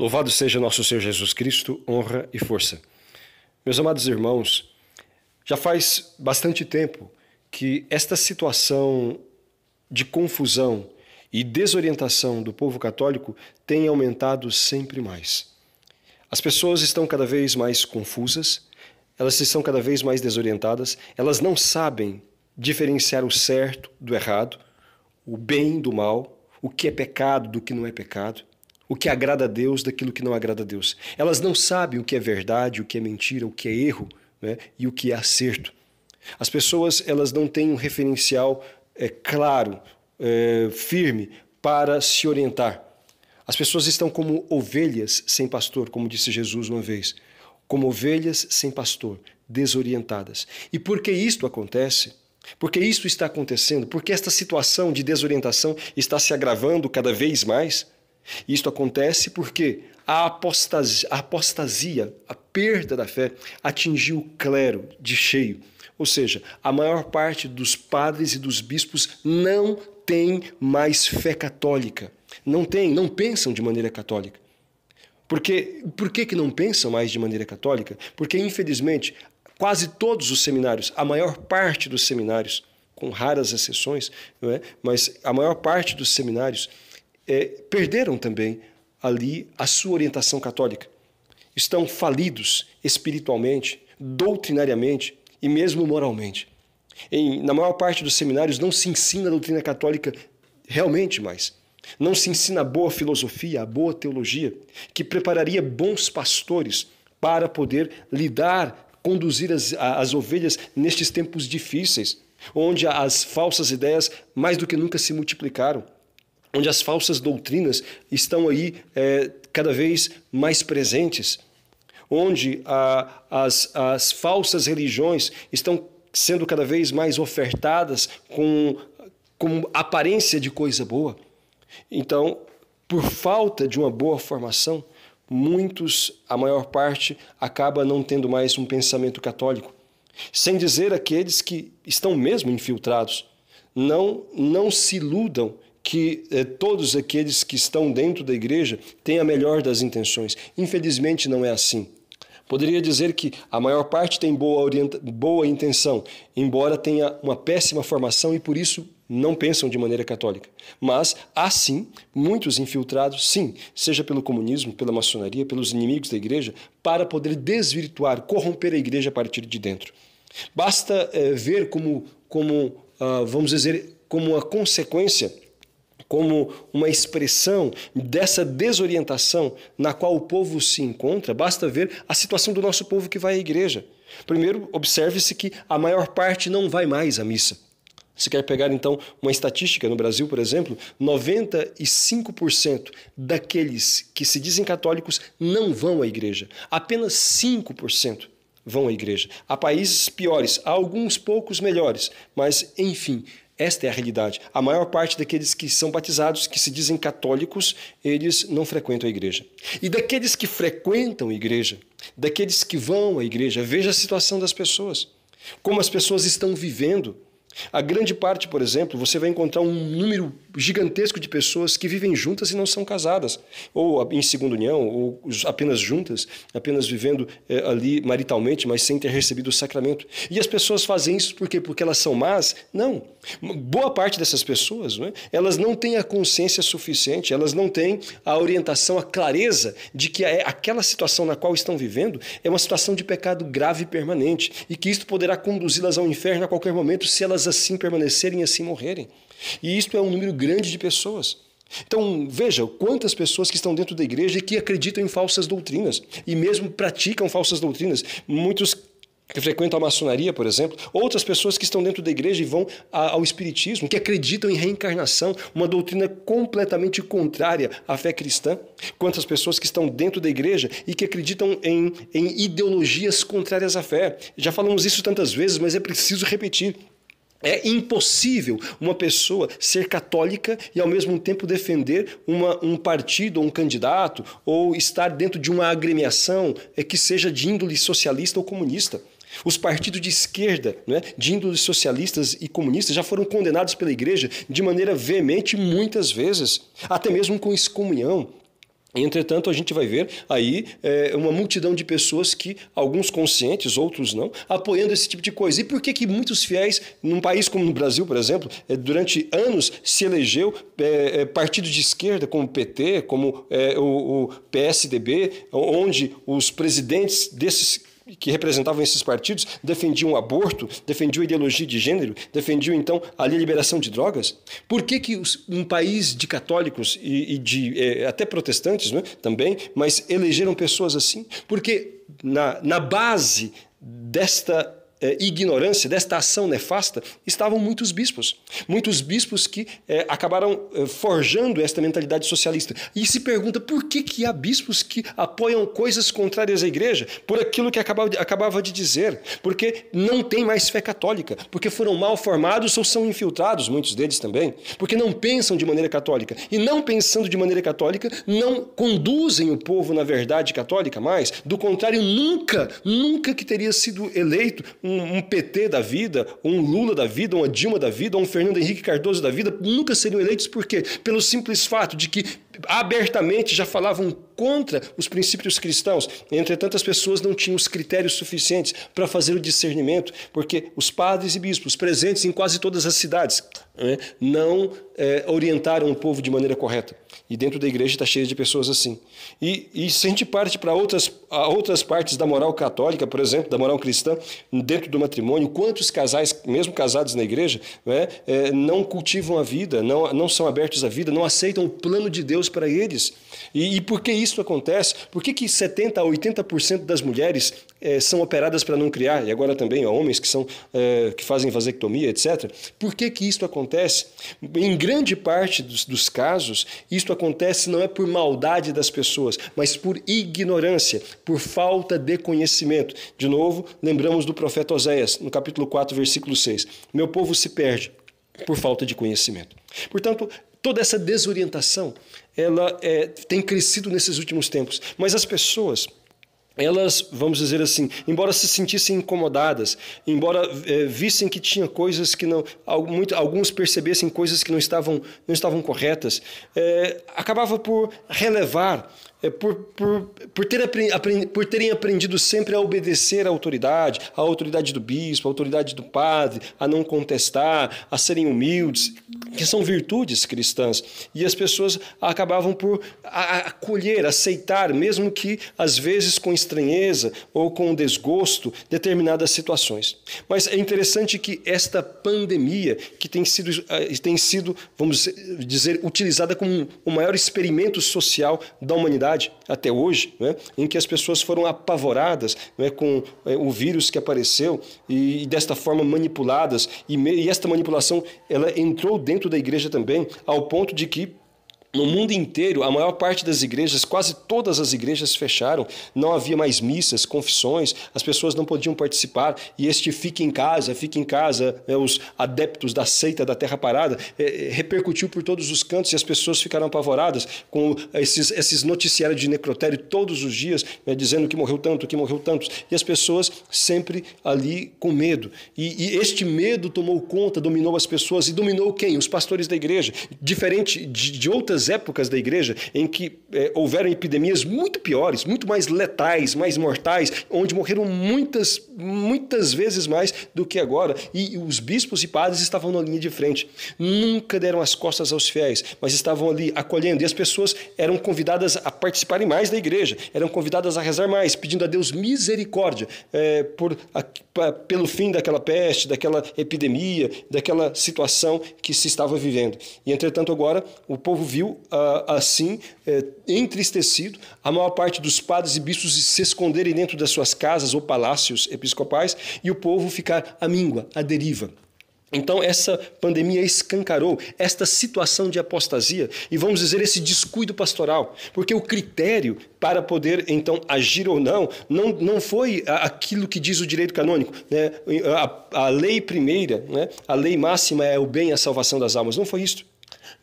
Louvado seja nosso Senhor Jesus Cristo, honra e força. Meus amados irmãos, já faz bastante tempo que esta situação de confusão e desorientação do povo católico tem aumentado sempre mais. As pessoas estão cada vez mais confusas, elas estão cada vez mais desorientadas, elas não sabem diferenciar o certo do errado, o bem do mal, o que é pecado do que não é pecado o que agrada a Deus daquilo que não agrada a Deus. Elas não sabem o que é verdade, o que é mentira, o que é erro né? e o que é acerto. As pessoas elas não têm um referencial é, claro, é, firme para se orientar. As pessoas estão como ovelhas sem pastor, como disse Jesus uma vez, como ovelhas sem pastor, desorientadas. E por que isto acontece? Porque isso está acontecendo, porque esta situação de desorientação está se agravando cada vez mais. Isto acontece porque a apostasia, a apostasia, a perda da fé, atingiu o clero de cheio. Ou seja, a maior parte dos padres e dos bispos não tem mais fé católica. Não tem, não pensam de maneira católica. Porque, por que, que não pensam mais de maneira católica? Porque, infelizmente, quase todos os seminários, a maior parte dos seminários, com raras exceções, não é? mas a maior parte dos seminários é, perderam também ali a sua orientação católica. Estão falidos espiritualmente, doutrinariamente e mesmo moralmente. Em, na maior parte dos seminários não se ensina a doutrina católica realmente mais. Não se ensina a boa filosofia, a boa teologia, que prepararia bons pastores para poder lidar, conduzir as, as ovelhas nestes tempos difíceis, onde as falsas ideias mais do que nunca se multiplicaram onde as falsas doutrinas estão aí é, cada vez mais presentes, onde a, as, as falsas religiões estão sendo cada vez mais ofertadas com, com aparência de coisa boa. Então, por falta de uma boa formação, muitos, a maior parte, acaba não tendo mais um pensamento católico. Sem dizer aqueles que estão mesmo infiltrados. Não, não se iludam que eh, todos aqueles que estão dentro da igreja têm a melhor das intenções. Infelizmente não é assim. Poderia dizer que a maior parte tem boa, orienta... boa intenção, embora tenha uma péssima formação e por isso não pensam de maneira católica. Mas há sim muitos infiltrados, sim, seja pelo comunismo, pela maçonaria, pelos inimigos da igreja, para poder desvirtuar, corromper a igreja a partir de dentro. Basta eh, ver como, como ah, vamos dizer, como a consequência como uma expressão dessa desorientação na qual o povo se encontra, basta ver a situação do nosso povo que vai à igreja. Primeiro, observe-se que a maior parte não vai mais à missa. Se quer pegar então uma estatística no Brasil, por exemplo, 95% daqueles que se dizem católicos não vão à igreja. Apenas 5% vão à igreja. Há países piores, há alguns poucos melhores, mas enfim, esta é a realidade. A maior parte daqueles que são batizados, que se dizem católicos, eles não frequentam a igreja. E daqueles que frequentam a igreja, daqueles que vão à igreja, veja a situação das pessoas, como as pessoas estão vivendo. A grande parte, por exemplo, você vai encontrar um número gigantesco de pessoas que vivem juntas e não são casadas, ou em segunda união, ou apenas juntas, apenas vivendo é, ali maritalmente, mas sem ter recebido o sacramento. E as pessoas fazem isso por quê? Porque elas são más? Não. Boa parte dessas pessoas, não é? elas não têm a consciência suficiente, elas não têm a orientação, a clareza de que é aquela situação na qual estão vivendo é uma situação de pecado grave e permanente, e que isto poderá conduzi-las ao inferno a qualquer momento se elas elas assim permanecerem e assim morrerem. E isto é um número grande de pessoas. Então, veja quantas pessoas que estão dentro da igreja e que acreditam em falsas doutrinas e mesmo praticam falsas doutrinas. Muitos que frequentam a maçonaria, por exemplo, outras pessoas que estão dentro da igreja e vão ao espiritismo, que acreditam em reencarnação, uma doutrina completamente contrária à fé cristã. Quantas pessoas que estão dentro da igreja e que acreditam em, em ideologias contrárias à fé. Já falamos isso tantas vezes, mas é preciso repetir. É impossível uma pessoa ser católica e ao mesmo tempo defender uma, um partido ou um candidato ou estar dentro de uma agremiação é que seja de índole socialista ou comunista. Os partidos de esquerda, né, de índole socialistas e comunistas, já foram condenados pela igreja de maneira veemente muitas vezes, até mesmo com excomunhão. Entretanto, a gente vai ver aí é, uma multidão de pessoas que, alguns conscientes, outros não, apoiando esse tipo de coisa. E por que, que muitos fiéis, num país como no Brasil, por exemplo, é, durante anos se elegeu é, é partido de esquerda, como o PT, como é, o, o PSDB, onde os presidentes desses que representavam esses partidos defendiam o aborto, defendiam a ideologia de gênero, defendiam então a liberação de drogas? Por que, que um país de católicos e, e de eh, até protestantes né, também, mas elegeram pessoas assim? Porque na, na base desta eh, ignorância, desta ação nefasta, estavam muitos bispos. Muitos bispos que eh, acabaram eh, forjando esta mentalidade socialista. E se pergunta por que, que há bispos que apoiam coisas contrárias à igreja, por aquilo que acabava de, acabava de dizer, porque não tem mais fé católica, porque foram mal formados ou são infiltrados, muitos deles também, porque não pensam de maneira católica. E não pensando de maneira católica, não conduzem o povo na verdade católica mais. Do contrário, nunca, nunca que teria sido eleito um, um PT da vida, um Lula da vida, uma Dilma da vida, um Fernando Henrique Cardoso da vida, nunca seriam eleitos por quê? Pelo simples fato de que abertamente já falavam contra os princípios cristãos. Entretanto, as pessoas não tinham os critérios suficientes para fazer o discernimento, porque os padres e bispos presentes em quase todas as cidades né, não é, orientaram o povo de maneira correta. E dentro da igreja está cheio de pessoas assim. E, e se a gente parte para outras, outras partes da moral católica, por exemplo, da moral cristã, dentro do matrimônio, quantos casais, mesmo casados na igreja, né, é, não cultivam a vida, não, não são abertos à vida, não aceitam o plano de Deus Deus para eles. E, e, por que isso acontece? Por que, que 70% a 80% das mulheres é, são operadas para não criar? E agora também ó, homens que, são, é, que fazem vasectomia, etc. Por que, que isso acontece? Em grande parte dos, dos casos, isso acontece não é por maldade das pessoas, mas por ignorância, por falta de conhecimento. De novo, lembramos do profeta Oséias, no capítulo 4, versículo 6. Meu povo se perde por falta de conhecimento. Portanto, toda essa desorientação ela é, tem crescido nesses últimos tempos. Mas as pessoas elas, vamos dizer assim, embora se sentissem incomodadas, embora é, vissem que tinha coisas que não, muito, alguns percebessem coisas que não estavam, não estavam corretas, é, acabava por relevar, é, por, por, por, ter por terem aprendido sempre a obedecer à autoridade, à autoridade do bispo, à autoridade do padre, a não contestar, a serem humildes que são virtudes cristãs. E as pessoas acabavam por acolher, aceitar, mesmo que às vezes com estranheza ou com desgosto, determinadas situações. Mas é interessante que esta pandemia, que tem sido, eh, tem sido vamos dizer, utilizada como o maior experimento social da humanidade até hoje, né? em que as pessoas foram apavoradas né? com eh, o vírus que apareceu e, desta forma manipuladas, e, e esta manipulação ela entrou dentro dentro da igreja também, ao ponto de que no mundo inteiro, a maior parte das igrejas, quase todas as igrejas fecharam, não havia mais missas, confissões, as pessoas não podiam participar, e este fica em casa, fica em casa, né, os adeptos da seita da terra parada, é, é, repercutiu por todos os cantos e as pessoas ficaram apavoradas com esses, esses noticiários de necrotério todos os dias, né, dizendo que morreu tanto, que morreu tantos, e as pessoas sempre ali com medo. E, e este medo tomou conta, dominou as pessoas, e dominou quem? Os pastores da igreja. Diferente de, de outras outras épocas da igreja em que é, houveram epidemias muito piores, muito mais letais, mais mortais, onde morreram muitas, muitas vezes mais do que agora. E os bispos e padres estavam na linha de frente. Nunca deram as costas aos fiéis, mas estavam ali acolhendo. E as pessoas eram convidadas a participarem mais da igreja, eram convidadas a rezar mais, pedindo a Deus misericórdia é, por, a, pelo fim daquela peste, daquela epidemia, daquela situação que se estava vivendo. E entretanto, agora o povo viu ah, assim, eh, entristecido, a maior parte dos padres e bispos se esconderem dentro das suas casas ou palácios episcopais e o povo ficar à míngua, à deriva. Então, essa pandemia escancarou esta situação de apostasia e, vamos dizer, esse descuido pastoral, porque o critério para poder, então, agir ou não, não, não foi aquilo que diz o direito canônico. Né? A, a lei primeira, né? a lei máxima é o bem e a salvação das almas. Não foi isso.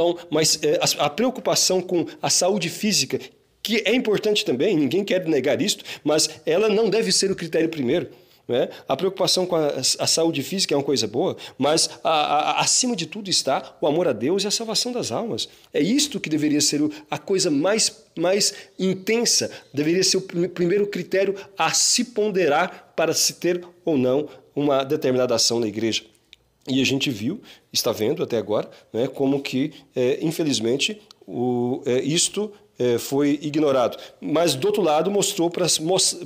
Então, mas é, eh, a, a preocupação com a saúde física que é importante também, ninguém quer negar isto, mas ela não deve ser o critério primeiro. Né? A preocupação com a, a, saúde física é uma coisa boa, mas a, a, acima de tudo está o amor a Deus e a salvação das almas. É isto que deveria ser a coisa mais, mais intensa, deveria ser o primeiro critério a se ponderar para se ter ou não uma determinada ação na igreja. E a gente viu, está vendo até agora, né, como que, é, infelizmente, o, é, isto é, foi ignorado. Mas, do outro lado, mostrou, pra,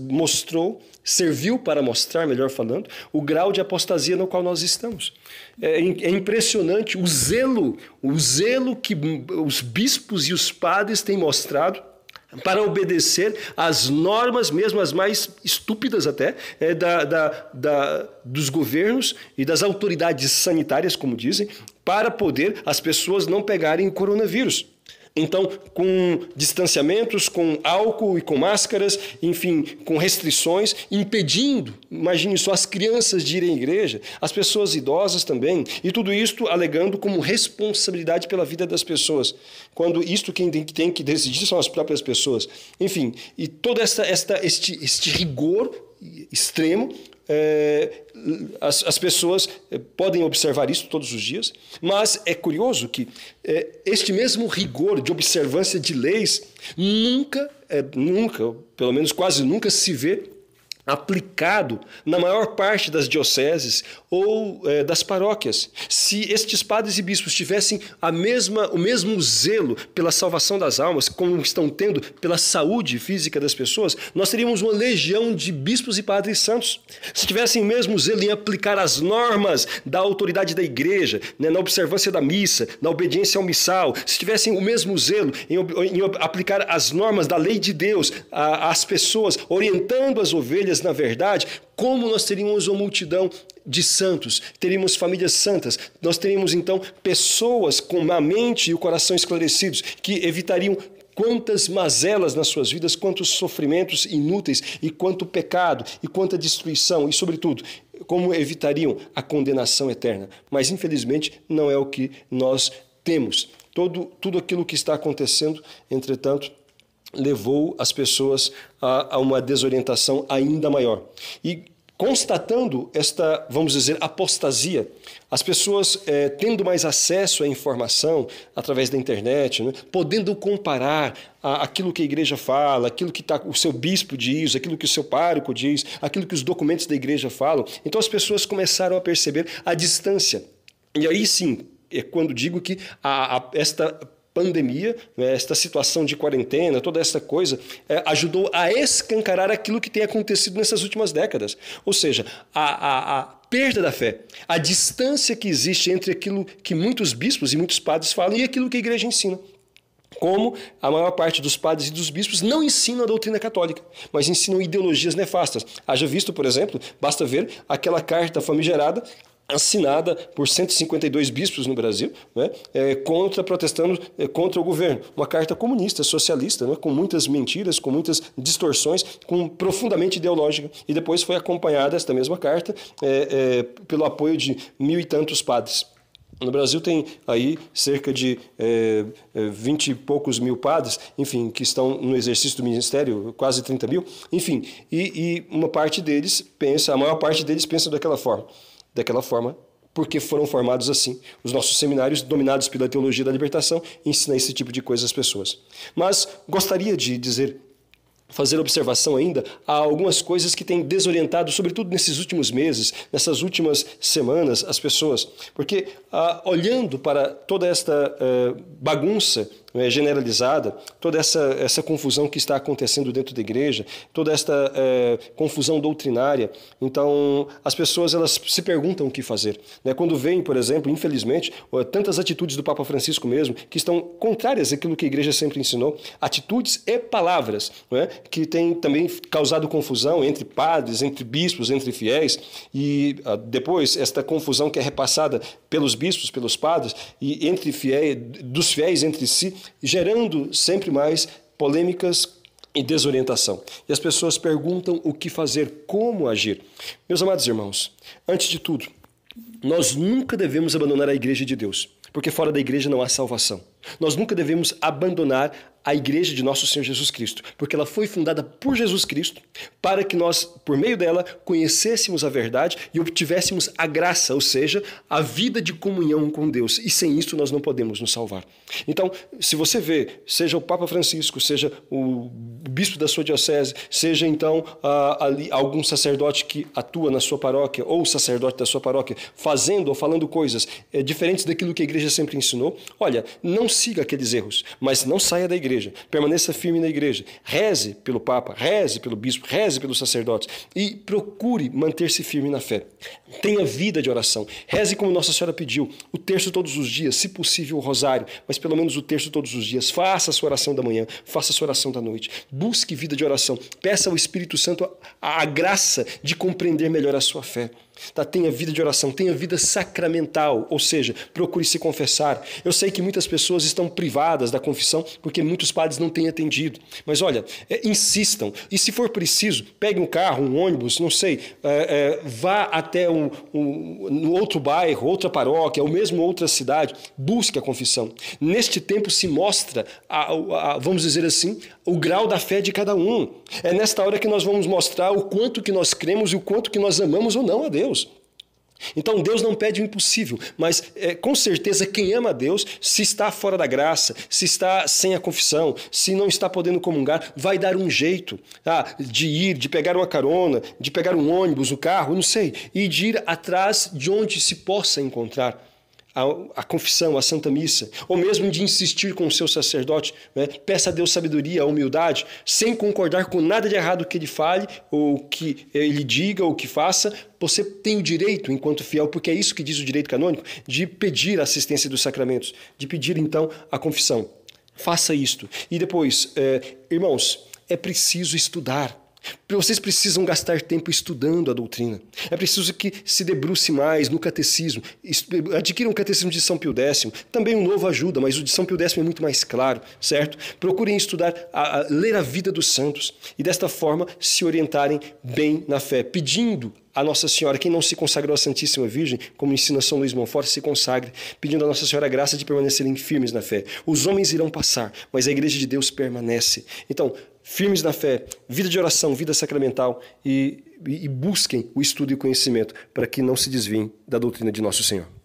mostrou, serviu para mostrar, melhor falando, o grau de apostasia no qual nós estamos. É, é, é impressionante o zelo, o zelo que os bispos e os padres têm mostrado para obedecer às normas, mesmo as mais estúpidas até, é, da, da, da, dos governos e das autoridades sanitárias, como dizem, para poder as pessoas não pegarem coronavírus. Então, com distanciamentos, com álcool e com máscaras, enfim, com restrições, impedindo, imagine só, as crianças de irem à igreja, as pessoas idosas também, e tudo isto alegando como responsabilidade pela vida das pessoas, quando isto quem tem que decidir são as próprias pessoas. Enfim, e todo esta, esta, este, este rigor extremo é, as, as, pessoas é, podem observar isso todos os dias, mas é curioso que é, este mesmo rigor de observância de leis nunca, é, nunca, pelo menos quase nunca, se vê aplicado na maior parte das dioceses ou é, das paróquias. Se estes padres e bispos tivessem a mesma, o mesmo zelo pela salvação das almas, como estão tendo pela saúde física das pessoas, nós teríamos uma legião de bispos e padres santos. Se tivessem o mesmo zelo em aplicar as normas da autoridade da igreja, né, na observância da missa, na obediência ao missal, se tivessem o mesmo zelo em, em aplicar as normas da lei de Deus às pessoas, orientando as ovelhas famílias, na verdade, como nós teríamos uma multidão de santos, teríamos famílias santas, nós teríamos então pessoas com a mente e o coração esclarecidos, que evitariam quantas mazelas nas suas vidas, quantos sofrimentos inúteis e quanto pecado e quanta destruição e, sobretudo, como evitariam a condenação eterna. Mas, infelizmente, não é o que nós temos. Todo, tudo aquilo que está acontecendo, entretanto, levou as pessoas a, a uma desorientação ainda maior. E constatando esta, vamos dizer, apostasia, as pessoas é, tendo mais acesso à informação através da internet, né, podendo comparar a, aquilo que a igreja fala, aquilo que tá, o seu bispo diz, aquilo que o seu pároco diz, aquilo que os documentos da igreja falam, então as pessoas começaram a perceber a distância. E aí sim, é quando digo que a, a, esta pandemia, né, esta situação de quarentena, toda essa coisa, é, ajudou a escancarar aquilo que tem acontecido nessas últimas décadas. Ou seja, a, a, a perda da fé, a distância que existe entre aquilo que muitos bispos e muitos padres falam e aquilo que a igreja ensina como a maior parte dos padres e dos bispos não ensinam a doutrina católica, mas ensinam ideologias nefastas. Haja visto, por exemplo, basta ver aquela carta famigerada assinada por 152 bispos no Brasil, né, é, contra protestando é, contra o governo, uma carta comunista, socialista, né, com muitas mentiras, com muitas distorções, com profundamente ideológica, e depois foi acompanhada esta mesma carta é, é pelo apoio de mil e tantos padres. No Brasil tem aí cerca de é, é, vinte é, e poucos mil padres, enfim, que estão no exercício do ministério, quase 30 mil, enfim, e, e uma parte deles pensa, a maior parte deles pensa daquela forma daquela forma, porque foram formados assim. Os nossos seminários, dominados pela teologia da libertação, ensinam esse tipo de coisa às pessoas. Mas gostaria de dizer fazer observação ainda a algumas coisas que têm desorientado, sobretudo nesses últimos meses, nessas últimas semanas, as pessoas. Porque ah, olhando para toda esta ah, bagunça é, generalizada, toda essa, essa confusão que está acontecendo dentro da igreja, toda esta é, confusão doutrinária. Então, as pessoas elas se perguntam o que fazer. Né? Quando veem, por exemplo, infelizmente, tantas atitudes do Papa Francisco mesmo, que estão contrárias àquilo que a igreja sempre ensinou, atitudes e palavras, é? que têm também causado confusão entre padres, entre bispos, entre fiéis, e ah, depois esta confusão que é repassada pelos bispos, pelos padres, e entre fiéis, dos fiéis entre si, gerando sempre mais polêmicas e desorientação. E as pessoas perguntam o que fazer, como agir. Meus amados irmãos, antes de tudo, nós nunca devemos abandonar a igreja de Deus, porque fora da igreja não há salvação. Nós nunca devemos abandonar a igreja de nosso Senhor Jesus Cristo, porque ela foi fundada por Jesus Cristo para que nós, por meio dela, conhecêssemos a verdade e obtivéssemos a graça, ou seja, a vida de comunhão com Deus. E sem isso nós não podemos nos salvar. Então, se você vê, seja o Papa Francisco, seja o bispo da sua diocese, seja então algum sacerdote que atua na sua paróquia ou o sacerdote da sua paróquia fazendo ou falando coisas eh, diferentes daquilo que a igreja sempre ensinou, olha, não siga aqueles erros, mas não saia da igreja, permaneça firme na igreja, reze pelo Papa, reze pelo Bispo, reze pelos sacerdotes e procure manter-se firme na fé. Tenha vida de oração, reze como Nossa Senhora pediu, o terço todos os dias, se possível o rosário, mas pelo menos o terço todos os dias. Faça a sua oração da manhã, faça a sua oração da noite, busque vida de oração, peça ao Espírito Santo a, a graça de compreender melhor a sua fé. Tá? Tenha vida de oração, tenha vida sacramental, ou seja, procure se confessar. Eu sei que muitas pessoas estão privadas da confissão porque muitos padres não têm atendido. Mas olha, é, insistam. E se for preciso, pegue um carro, um ônibus, não sei, é, é, vá até um, um, outro bairro, outra paróquia, ou mesmo outra cidade, busque a confissão. Neste tempo se mostra, a, a, a, vamos dizer assim, o grau da fé de cada um. É nesta hora que nós vamos mostrar o quanto que nós cremos e o quanto que nós amamos ou não a Deus. Deus. Então Deus não pede o impossível, mas é, com certeza quem ama a Deus, se está fora da graça, se está sem a confissão, se não está podendo comungar, vai dar um jeito tá? de ir, de pegar uma carona, de pegar um ônibus, um carro, não sei, e de ir atrás de onde se possa encontrar a, a, confissão, a Santa Missa, ou mesmo de insistir com o seu sacerdote, né? peça a Deus sabedoria, humildade, sem concordar com nada de errado que ele fale, ou que ele diga, ou que faça, você tem o direito, enquanto fiel, porque é isso que diz o direito canônico, de pedir a assistência dos sacramentos, de pedir então a confissão. Faça isto. E depois, é, irmãos, é preciso estudar. Vocês precisam gastar tempo estudando a doutrina. É preciso que se debruce mais no catecismo. Adquiram o catecismo de São Pio X. Também o um novo ajuda, mas o de São Pio X é muito mais claro, certo? Procurem estudar, a, a, ler a vida dos santos e desta forma se orientarem bem na fé, pedindo a Nossa Senhora, quem não se consagrou à Santíssima Virgem, como ensina São Luís Monfort, se consagre, pedindo a Nossa Senhora a graça de permanecerem firmes na fé. Os homens irão passar, mas a Igreja de Deus permanece. Então, firmes na fé, vida de oração, vida sacramental e, e busquem o estudo e o conhecimento para que não se desviem da doutrina de nosso Senhor.